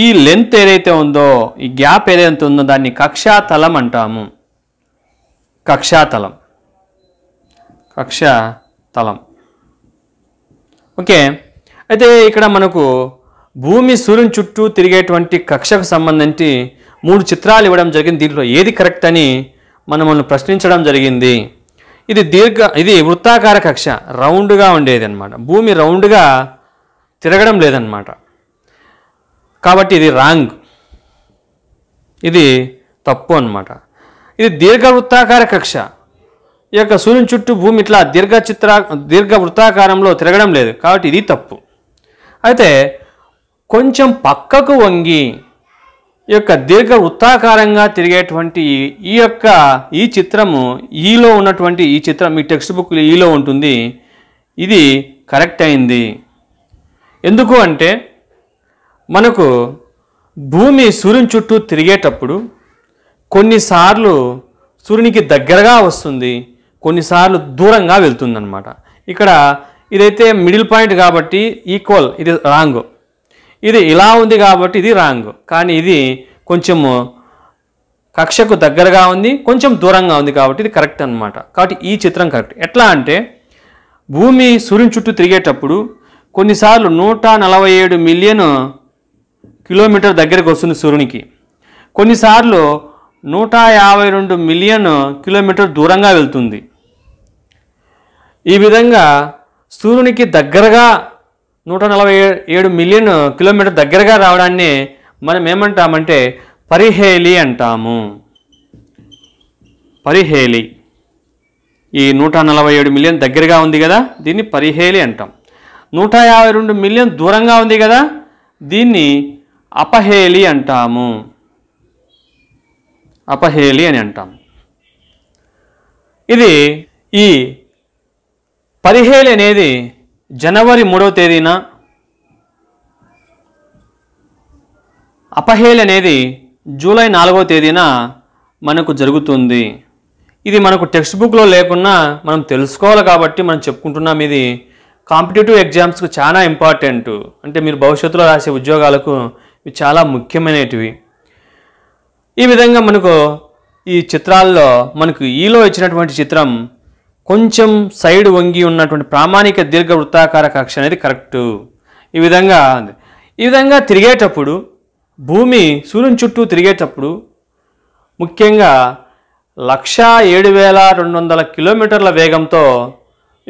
ఈ లెంత్ ఏదైతే ఉందో ఈ గ్యాప్ ఏదైతే ఉందో దాన్ని కక్షాతలం అంటాము కక్షాతలం కక్షాతలం ఓకే అయితే ఇక్కడ మనకు భూమి సూర్యుని చుట్టూ తిరిగేటువంటి కక్షకు సంబంధించి మూడు చిత్రాలు ఇవ్వడం జరిగింది దీంట్లో ఏది కరెక్ట్ అని మనల్ని ప్రశ్నించడం జరిగింది ఇది దీర్ఘ ఇది వృత్తాకార కక్ష రౌండ్గా ఉండేది అనమాట భూమి రౌండ్గా తిరగడం లేదనమాట కాబట్టి ఇది రాంగ్ ఇది తప్పు అనమాట ఇది దీర్ఘ వృత్తాకార కక్ష ఈ యొక్క సూర్యుని చుట్టూ భూమి ఇట్లా దీర్ఘ చిత్ర దీర్ఘ వృత్తాకారంలో తిరగడం లేదు కాబట్టి ఇది తప్పు అయితే కొంచెం పక్కకు వంగి ఈ యొక్క దీర్ఘ వృత్తాకారంగా తిరిగేటువంటి ఈ యొక్క ఈ చిత్రము ఈలో ఉన్నటువంటి ఈ చిత్రం ఈ టెక్స్ట్ బుక్ ఈలో ఉంటుంది ఇది కరెక్ట్ అయింది ఎందుకు అంటే మనకు భూమి సూర్యుని చుట్టూ తిరిగేటప్పుడు కొన్నిసార్లు సూర్యునికి దగ్గరగా వస్తుంది కొన్నిసార్లు దూరంగా వెళ్తుందన్నమాట ఇక్కడ ఇదైతే మిడిల్ పాయింట్ కాబట్టి ఈక్వల్ ఇది రాంగ్ ఇది ఇలా ఉంది కాబట్టి ఇది రాంగ్ కానీ ఇది కొంచెము కక్షకు దగ్గరగా ఉంది కొంచెం దూరంగా ఉంది కాబట్టి ఇది కరెక్ట్ అనమాట కాబట్టి ఈ చిత్రం కరెక్ట్ ఎట్లా అంటే భూమి సూర్యుని చుట్టూ తిరిగేటప్పుడు కొన్నిసార్లు నూట నలభై ఏడు మిలియన్ కిలోమీటర్ దగ్గరకు వస్తుంది సూర్యునికి కొన్నిసార్లు నూట యాభై రెండు మిలియన్ కిలోమీటర్ దూరంగా వెళ్తుంది ఈ విధంగా సూర్యునికి దగ్గరగా నూట నలభై ఏడు మిలియన్ కిలోమీటర్ దగ్గరగా రావడాన్ని మనం ఏమంటామంటే పరిహేలి అంటాము పరిహేలి ఈ నూట నలభై ఏడు మిలియన్ దగ్గరగా ఉంది కదా దీన్ని పరిహేలి అంటాం నూట యాభై రెండు మిలియన్ దూరంగా ఉంది కదా దీన్ని అపహేలి అంటాము అపహేళి అని అంటాం ఇది ఈ పరిహేళి అనేది జనవరి మూడవ తేదీన అపహేళి అనేది జూలై నాలుగవ తేదీన మనకు జరుగుతుంది ఇది మనకు టెక్స్ట్ బుక్లో లేకున్నా మనం తెలుసుకోవాలి కాబట్టి మనం చెప్పుకుంటున్నాం ఇది కాంపిటేటివ్ ఎగ్జామ్స్కు చాలా ఇంపార్టెంట్ అంటే మీరు భవిష్యత్తులో రాసే ఉద్యోగాలకు ఇవి చాలా ముఖ్యమైనవి ఈ విధంగా మనకు ఈ చిత్రాల్లో మనకు ఈలో ఇచ్చినటువంటి చిత్రం కొంచెం సైడ్ వంగి ఉన్నటువంటి ప్రామాణిక దీర్ఘ వృత్తాకార కక్ష అనేది కరెక్టు ఈ విధంగా ఈ విధంగా తిరిగేటప్పుడు భూమి సూర్యుని చుట్టూ తిరిగేటప్పుడు ముఖ్యంగా లక్షా ఏడు వేల రెండు వందల కిలోమీటర్ల వేగంతో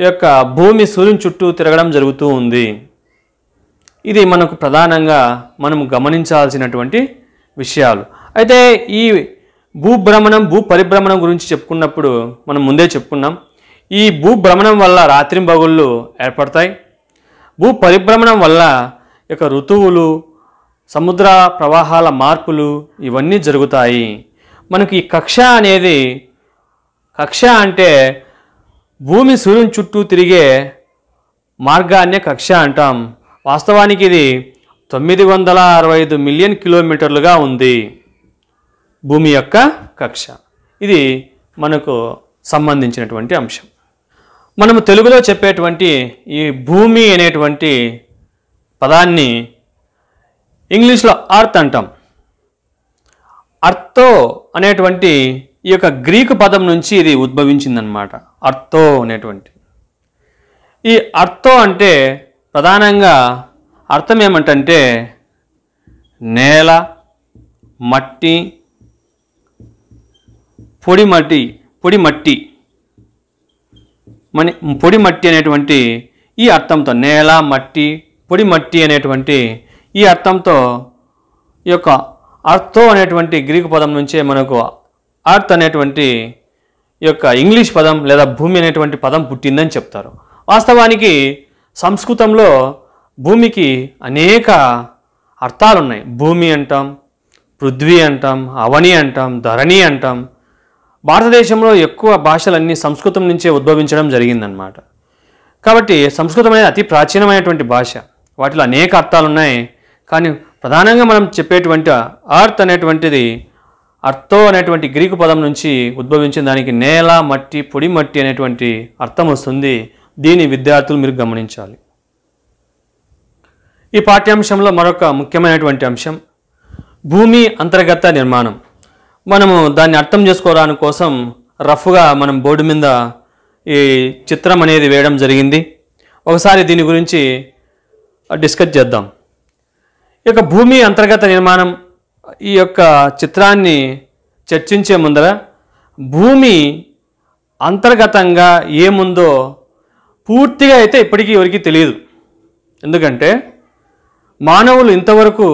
ఈ యొక్క భూమి సూర్యుని చుట్టూ తిరగడం జరుగుతూ ఉంది ఇది మనకు ప్రధానంగా మనం గమనించాల్సినటువంటి విషయాలు అయితే ఈ భూభ్రమణం భూ పరిభ్రమణం గురించి చెప్పుకున్నప్పుడు మనం ముందే చెప్పుకున్నాం ఈ భూభ్రమణం వల్ల రాత్రింబగుళ్ళు ఏర్పడతాయి భూ పరిభ్రమణం వల్ల యొక్క ఋతువులు సముద్ర ప్రవాహాల మార్పులు ఇవన్నీ జరుగుతాయి మనకి ఈ కక్ష అనేది కక్ష అంటే భూమి సూర్యుని చుట్టూ తిరిగే మార్గాన్నే కక్ష అంటాం వాస్తవానికి ఇది తొమ్మిది వందల అరవై ఐదు మిలియన్ కిలోమీటర్లుగా ఉంది భూమి యొక్క కక్ష ఇది మనకు సంబంధించినటువంటి అంశం మనము తెలుగులో చెప్పేటువంటి ఈ భూమి అనేటువంటి పదాన్ని ఇంగ్లీష్లో అర్త్ అంటాం అర్థో అనేటువంటి ఈ యొక్క గ్రీకు పదం నుంచి ఇది ఉద్భవించిందనమాట అర్థో అనేటువంటి ఈ అర్థో అంటే ప్రధానంగా అర్థం ఏమంటంటే నేల మట్టి పొడి మట్టి పొడి మట్టి మని పొడి మట్టి అనేటువంటి ఈ అర్థంతో నేల మట్టి పొడి మట్టి అనేటువంటి ఈ అర్థంతో ఈ యొక్క అర్థం అనేటువంటి గ్రీకు పదం నుంచే మనకు అర్త్ అనేటువంటి యొక్క ఇంగ్లీష్ పదం లేదా భూమి అనేటువంటి పదం పుట్టిందని చెప్తారు వాస్తవానికి సంస్కృతంలో భూమికి అనేక అర్థాలు ఉన్నాయి భూమి అంటాం పృథ్వీ అంటాం అవని అంటాం ధరణి అంటాం భారతదేశంలో ఎక్కువ భాషలన్నీ సంస్కృతం నుంచే ఉద్భవించడం జరిగిందనమాట కాబట్టి సంస్కృతం అనేది అతి ప్రాచీనమైనటువంటి భాష వాటిలో అనేక అర్థాలు ఉన్నాయి కానీ ప్రధానంగా మనం చెప్పేటువంటి అర్త్ అనేటువంటిది అర్థో అనేటువంటి గ్రీకు పదం నుంచి ఉద్భవించిన దానికి నేల మట్టి పొడి మట్టి అనేటువంటి అర్థం వస్తుంది దీని విద్యార్థులు మీరు గమనించాలి ఈ పాఠ్యాంశంలో మరొక ముఖ్యమైనటువంటి అంశం భూమి అంతర్గత నిర్మాణం మనము దాన్ని అర్థం చేసుకోవడానికి కోసం రఫ్గా మనం బోర్డు మీద ఈ చిత్రం అనేది వేయడం జరిగింది ఒకసారి దీని గురించి డిస్కస్ చేద్దాం ఈ యొక్క భూమి అంతర్గత నిర్మాణం ఈ యొక్క చిత్రాన్ని చర్చించే ముందర భూమి అంతర్గతంగా ఏముందో పూర్తిగా అయితే ఇప్పటికీ ఎవరికి తెలియదు ఎందుకంటే మానవులు ఇంతవరకు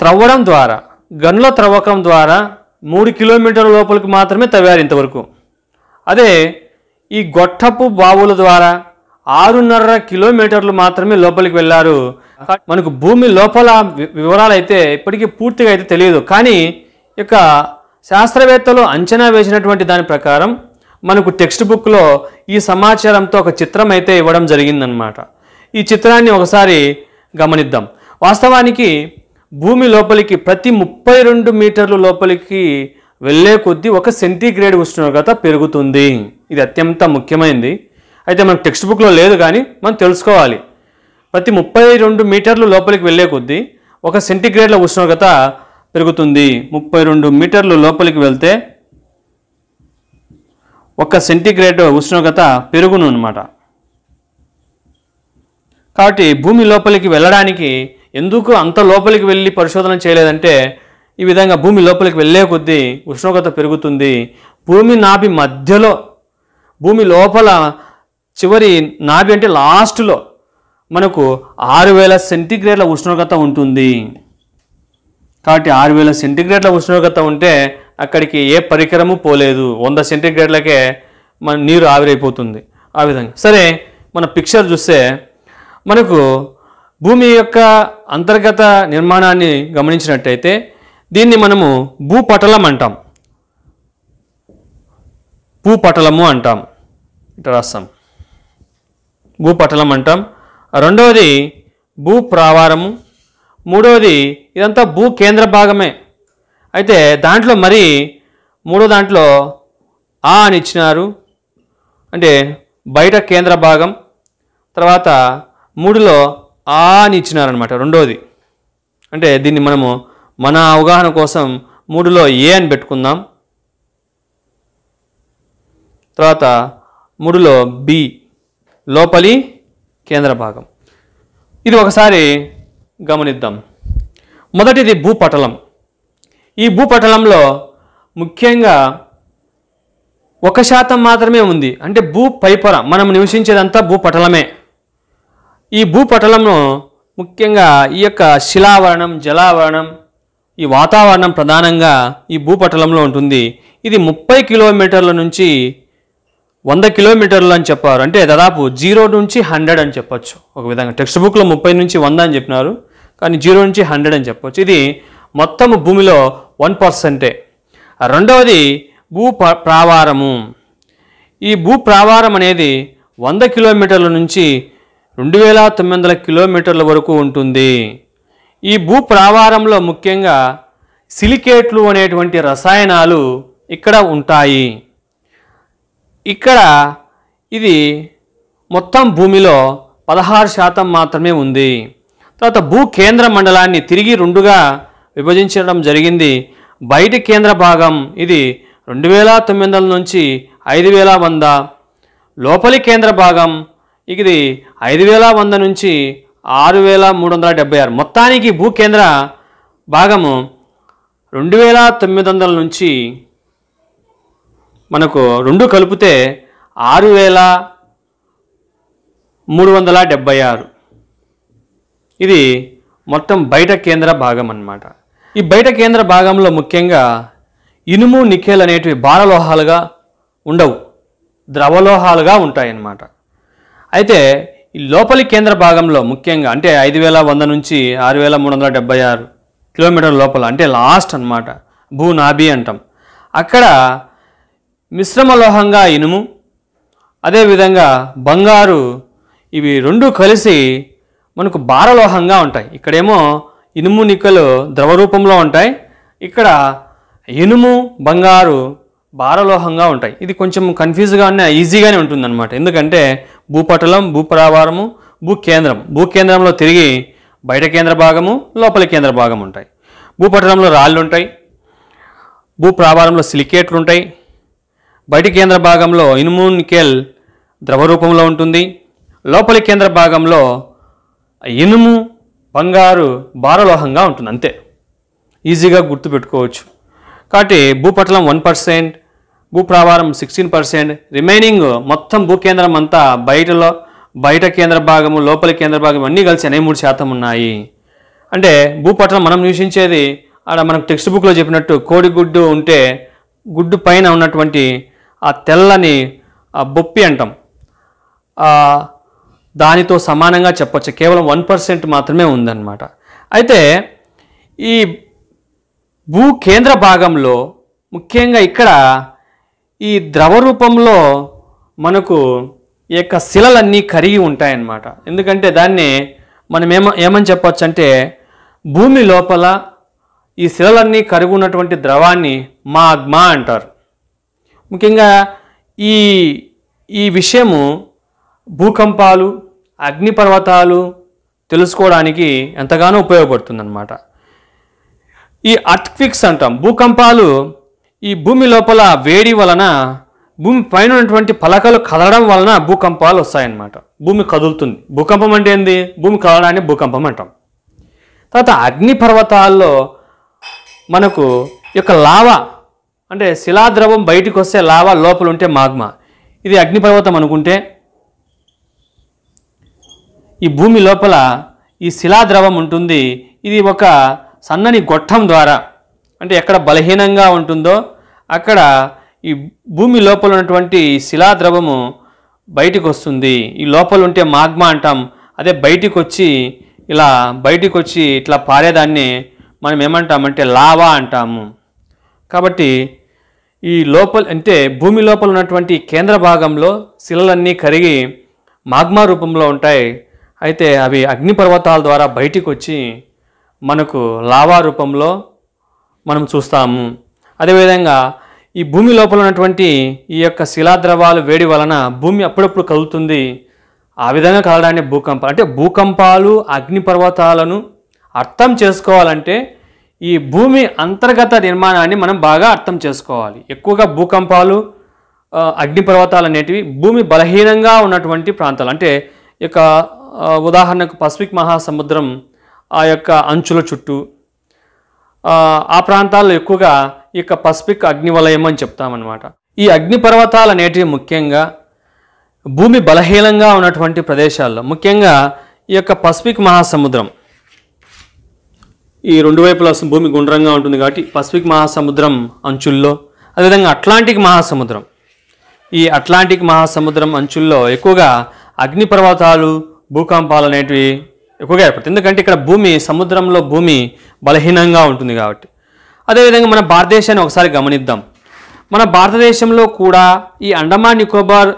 త్రవ్వడం ద్వారా గన్ల త్రవ్వకం ద్వారా మూడు కిలోమీటర్ల లోపలికి మాత్రమే తవ్వారు ఇంతవరకు అదే ఈ గొట్టపు బావుల ద్వారా ఆరున్నర కిలోమీటర్లు మాత్రమే లోపలికి వెళ్ళారు మనకు భూమి లోపల వివరాలు అయితే ఇప్పటికీ పూర్తిగా అయితే తెలియదు కానీ ఇక శాస్త్రవేత్తలు అంచనా వేసినటువంటి దాని ప్రకారం మనకు టెక్స్ట్ బుక్లో ఈ సమాచారంతో ఒక చిత్రం అయితే ఇవ్వడం జరిగిందనమాట ఈ చిత్రాన్ని ఒకసారి గమనిద్దాం వాస్తవానికి భూమి లోపలికి ప్రతి ముప్పై రెండు మీటర్లు లోపలికి వెళ్ళే కొద్దీ ఒక సెంటీగ్రేడ్ ఉష్ణోగ్రత పెరుగుతుంది ఇది అత్యంత ముఖ్యమైనది అయితే మనకు టెక్స్ట్ బుక్లో లేదు కానీ మనం తెలుసుకోవాలి ప్రతి ముప్పై రెండు మీటర్లు లోపలికి వెళ్ళే కొద్దీ ఒక సెంటీగ్రేడ్ల ఉష్ణోగ్రత పెరుగుతుంది ముప్పై రెండు మీటర్లు లోపలికి వెళ్తే ఒక సెంటీగ్రేడ్ ఉష్ణోగ్రత పెరుగును అనమాట కాబట్టి భూమి లోపలికి వెళ్ళడానికి ఎందుకు అంత లోపలికి వెళ్ళి పరిశోధన చేయలేదంటే ఈ విధంగా భూమి లోపలికి వెళ్ళే కొద్దీ ఉష్ణోగ్రత పెరుగుతుంది భూమి నాభి మధ్యలో భూమి లోపల చివరి నాభి అంటే లాస్ట్లో మనకు ఆరు వేల సెంటీగ్రేడ్ల ఉష్ణోగ్రత ఉంటుంది కాబట్టి ఆరు వేల సెంటీగ్రేడ్ల ఉష్ణోగ్రత ఉంటే అక్కడికి ఏ పరికరము పోలేదు వంద సెంటీగ్రేడ్లకే మన నీరు ఆవిరైపోతుంది ఆ విధంగా సరే మన పిక్చర్ చూస్తే మనకు భూమి యొక్క అంతర్గత నిర్మాణాన్ని గమనించినట్టయితే దీన్ని మనము భూపటలం అంటాం భూపటలము అంటాం ఇటు రాస్తాం భూపటలం అంటాం రెండవది భూప్రావారము మూడవది ఇదంతా భూ కేంద్ర భాగమే అయితే దాంట్లో మరి మూడో దాంట్లో ఆ అని ఇచ్చినారు అంటే బయట కేంద్ర భాగం తర్వాత మూడులో ఆ అని ఇచ్చినారనమాట రెండోది అంటే దీన్ని మనము మన అవగాహన కోసం మూడులో ఏ అని పెట్టుకుందాం తర్వాత మూడులో బి లోపలి కేంద్ర భాగం ఇది ఒకసారి గమనిద్దాం మొదటిది భూపటలం ఈ భూపటలంలో ముఖ్యంగా ఒక శాతం మాత్రమే ఉంది అంటే భూ పైపొర మనం నివసించేదంతా భూపటలమే ఈ భూపటలము ముఖ్యంగా ఈ యొక్క శిలావరణం జలావరణం ఈ వాతావరణం ప్రధానంగా ఈ భూపటలంలో ఉంటుంది ఇది ముప్పై కిలోమీటర్ల నుంచి వంద కిలోమీటర్లు అని చెప్పారు అంటే దాదాపు జీరో నుంచి హండ్రెడ్ అని చెప్పొచ్చు ఒక విధంగా టెక్స్ట్ బుక్లో ముప్పై నుంచి వంద అని చెప్పినారు కానీ జీరో నుంచి హండ్రెడ్ అని చెప్పొచ్చు ఇది మొత్తం భూమిలో వన్ పర్సెంటే రెండవది భూ ప్రావారము ఈ భూ ప్రావారం అనేది వంద కిలోమీటర్ల నుంచి రెండు వేల తొమ్మిది వందల కిలోమీటర్ల వరకు ఉంటుంది ఈ భూ ప్రావారంలో ముఖ్యంగా సిలికేట్లు అనేటువంటి రసాయనాలు ఇక్కడ ఉంటాయి ఇక్కడ ఇది మొత్తం భూమిలో పదహారు శాతం మాత్రమే ఉంది తర్వాత భూ కేంద్ర మండలాన్ని తిరిగి రెండుగా విభజించడం జరిగింది బయటి కేంద్ర భాగం ఇది రెండు వేల తొమ్మిది వందల నుంచి ఐదు వేల వంద లోపలి కేంద్ర భాగం ఇది ఐదు వేల వంద నుంచి ఆరు వేల మూడు వందల డెబ్బై ఆరు మొత్తానికి భూ కేంద్ర భాగము రెండు వేల తొమ్మిది వందల నుంచి మనకు రెండు కలిపితే ఆరు వేల మూడు వందల డెబ్బై ఆరు ఇది మొత్తం బయట కేంద్ర భాగం అన్నమాట ఈ బయట కేంద్ర భాగంలో ముఖ్యంగా ఇనుము నికెల్ అనేటివి భారలోహాలుగా ఉండవు ద్రవలోహాలుగా ఉంటాయన్నమాట అయితే ఈ లోపలి కేంద్ర భాగంలో ముఖ్యంగా అంటే ఐదు వేల వంద నుంచి ఆరు వేల మూడు వందల డెబ్బై ఆరు కిలోమీటర్ల లోపల అంటే లాస్ట్ అనమాట నాభి అంటాం అక్కడ మిశ్రమ లోహంగా ఇనుము అదేవిధంగా బంగారు ఇవి రెండు కలిసి మనకు భారలోహంగా ఉంటాయి ఇక్కడేమో ఇనుము నిక్కలు ద్రవ రూపంలో ఉంటాయి ఇక్కడ ఇనుము బంగారు భారలోహంగా ఉంటాయి ఇది కొంచెం కన్ఫ్యూజ్గా ఈజీగానే ఉంటుందన్నమాట ఎందుకంటే భూపటలం భూపరావారము భూకేంద్రం భూకేంద్రంలో తిరిగి బయట కేంద్ర భాగము లోపలి కేంద్ర భాగం ఉంటాయి భూపటలంలో రాళ్ళు ఉంటాయి భూప్రావారంలో సిలికేట్లు ఉంటాయి బయట కేంద్ర భాగంలో ఇనుము నికెల్ ద్రవ రూపంలో ఉంటుంది లోపలి కేంద్ర భాగంలో ఇనుము బంగారు భారలోహంగా ఉంటుంది అంతే ఈజీగా గుర్తుపెట్టుకోవచ్చు కాబట్టి భూపటలం వన్ పర్సెంట్ భూ భూప్రావారం సిక్స్టీన్ పర్సెంట్ రిమైనింగ్ మొత్తం భూ కేంద్రం అంతా బయటలో బయట కేంద్ర భాగము లోపలి కేంద్ర భాగం అన్నీ కలిసి ఎనభై మూడు శాతం ఉన్నాయి అంటే భూపట్టణం మనం నివసించేది ఆడ మనకు టెక్స్ట్ బుక్లో చెప్పినట్టు కోడిగుడ్డు ఉంటే గుడ్డు పైన ఉన్నటువంటి ఆ తెల్లని బొప్పి అంటాం దానితో సమానంగా చెప్పచ్చు కేవలం వన్ పర్సెంట్ మాత్రమే ఉందన్నమాట అయితే ఈ భూ కేంద్ర భాగంలో ముఖ్యంగా ఇక్కడ ఈ ద్రవ రూపంలో మనకు ఈ యొక్క శిలలన్నీ కరిగి ఉంటాయన్నమాట ఎందుకంటే దాన్ని మనం ఏమ ఏమని చెప్పచ్చు అంటే భూమి లోపల ఈ శిలలన్నీ కరిగి ఉన్నటువంటి ద్రవాన్ని మాగ్మా అంటారు ముఖ్యంగా ఈ ఈ విషయము భూకంపాలు అగ్నిపర్వతాలు తెలుసుకోవడానికి ఎంతగానో ఉపయోగపడుతుందన్నమాట ఈ అర్త్క్విక్స్ అంటాం భూకంపాలు ఈ భూమి లోపల వేడి వలన భూమి పైన ఉన్నటువంటి పలకలు కదలడం వలన భూకంపాలు వస్తాయన్నమాట భూమి కదులుతుంది భూకంపం అంటే ఏంది భూమి కదలడానికి భూకంపం అంటాం తర్వాత అగ్ని పర్వతాల్లో మనకు యొక్క లావా అంటే శిలాద్రవం బయటకు వస్తే లావా లోపల ఉంటే మాగ్మా ఇది అగ్నిపర్వతం అనుకుంటే ఈ భూమి లోపల ఈ శిలాద్రవం ఉంటుంది ఇది ఒక సన్నని గొట్టం ద్వారా అంటే ఎక్కడ బలహీనంగా ఉంటుందో అక్కడ ఈ భూమి లోపల ఉన్నటువంటి శిలాద్రవము బయటికి వస్తుంది ఈ లోపల ఉంటే మాగ్మా అంటాం అదే బయటికి వచ్చి ఇలా బయటికి వచ్చి ఇట్లా పారేదాన్ని మనం ఏమంటామంటే లావా అంటాము కాబట్టి ఈ లోపల అంటే భూమి లోపల ఉన్నటువంటి కేంద్ర భాగంలో శిలలన్నీ కరిగి మాగ్మా రూపంలో ఉంటాయి అయితే అవి అగ్నిపర్వతాల ద్వారా బయటికి వచ్చి మనకు లావా రూపంలో మనం చూస్తాము అదేవిధంగా ఈ భూమి లోపల ఉన్నటువంటి ఈ యొక్క శిలాద్రవాలు వేడి వలన భూమి అప్పుడప్పుడు కదులుతుంది ఆ విధంగా కలడానికి భూకంపాలు అంటే భూకంపాలు అగ్నిపర్వతాలను అర్థం చేసుకోవాలంటే ఈ భూమి అంతర్గత నిర్మాణాన్ని మనం బాగా అర్థం చేసుకోవాలి ఎక్కువగా భూకంపాలు అగ్నిపర్వతాలు అనేటివి భూమి బలహీనంగా ఉన్నటువంటి ప్రాంతాలు అంటే ఇక ఉదాహరణకు పసిఫిక్ మహాసముద్రం ఆ యొక్క అంచుల చుట్టూ ఆ ప్రాంతాల్లో ఎక్కువగా ఇక పసిఫిక్ అగ్నివలయం అని చెప్తామన్నమాట ఈ అగ్నిపర్వతాలు అనేటివి ముఖ్యంగా భూమి బలహీనంగా ఉన్నటువంటి ప్రదేశాల్లో ముఖ్యంగా ఈ యొక్క పసిఫిక్ మహాసముద్రం ఈ రెండు వైపుల భూమి గుండ్రంగా ఉంటుంది కాబట్టి పసిఫిక్ మహాసముద్రం అంచుల్లో అదేవిధంగా అట్లాంటిక్ మహాసముద్రం ఈ అట్లాంటిక్ మహాసముద్రం అంచుల్లో ఎక్కువగా అగ్నిపర్వతాలు భూకంపాలు అనేటివి ఎక్కువగా ఏర్పడుతుంది ఎందుకంటే ఇక్కడ భూమి సముద్రంలో భూమి బలహీనంగా ఉంటుంది కాబట్టి అదేవిధంగా మన భారతదేశాన్ని ఒకసారి గమనిద్దాం మన భారతదేశంలో కూడా ఈ అండమాన్ నికోబార్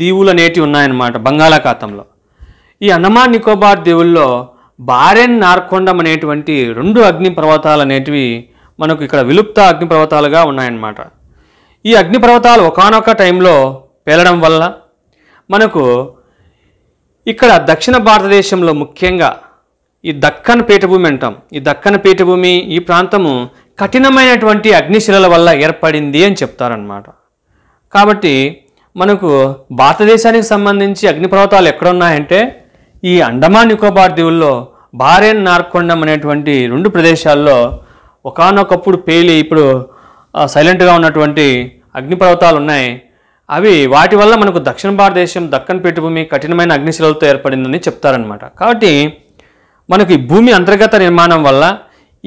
దీవులు అనేటివి ఉన్నాయన్నమాట బంగాళాఖాతంలో ఈ అండమాన్ నికోబార్ దీవుల్లో బారెన్ నార్కొండం అనేటువంటి రెండు అగ్ని పర్వతాలు అనేటివి మనకు ఇక్కడ విలుప్త అగ్ని పర్వతాలుగా ఉన్నాయన్నమాట ఈ అగ్ని పర్వతాలు ఒకనొక టైంలో పేలడం వల్ల మనకు ఇక్కడ దక్షిణ భారతదేశంలో ముఖ్యంగా ఈ దక్కన్ పీఠభూమి అంటాం ఈ దక్కన్ పీఠభూమి ఈ ప్రాంతము కఠినమైనటువంటి అగ్నిశిలల వల్ల ఏర్పడింది అని చెప్తారనమాట కాబట్టి మనకు భారతదేశానికి సంబంధించి అగ్నిపర్వతాలు ఎక్కడున్నాయంటే ఈ అండమాన్ నికోబార్ దీవుల్లో భారెన్ నార్కొండం అనేటువంటి రెండు ప్రదేశాల్లో ఒకనొకప్పుడు పేలి ఇప్పుడు సైలెంట్గా ఉన్నటువంటి అగ్నిపర్వతాలు ఉన్నాయి అవి వాటి వల్ల మనకు దక్షిణ భారతదేశం దక్కన్ పీఠభూమి కఠినమైన అగ్నిశిలలతో ఏర్పడిందని చెప్తారనమాట కాబట్టి మనకి భూమి అంతర్గత నిర్మాణం వల్ల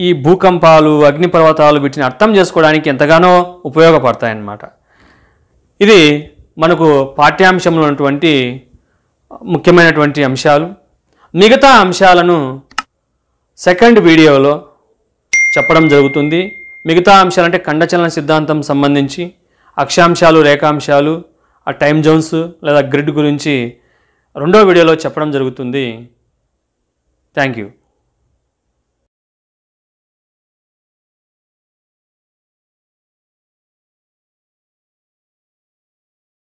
ఈ భూకంపాలు అగ్నిపర్వతాలు వీటిని అర్థం చేసుకోవడానికి ఎంతగానో ఉపయోగపడతాయన్నమాట ఇది మనకు పాఠ్యాంశంలో ఉన్నటువంటి ముఖ్యమైనటువంటి అంశాలు మిగతా అంశాలను సెకండ్ వీడియోలో చెప్పడం జరుగుతుంది మిగతా అంశాలు అంటే ఖండచలన సిద్ధాంతం సంబంధించి అక్షాంశాలు రేఖాంశాలు ఆ టైం జోన్స్ లేదా గ్రిడ్ గురించి రెండో వీడియోలో చెప్పడం జరుగుతుంది థ్యాంక్ యూ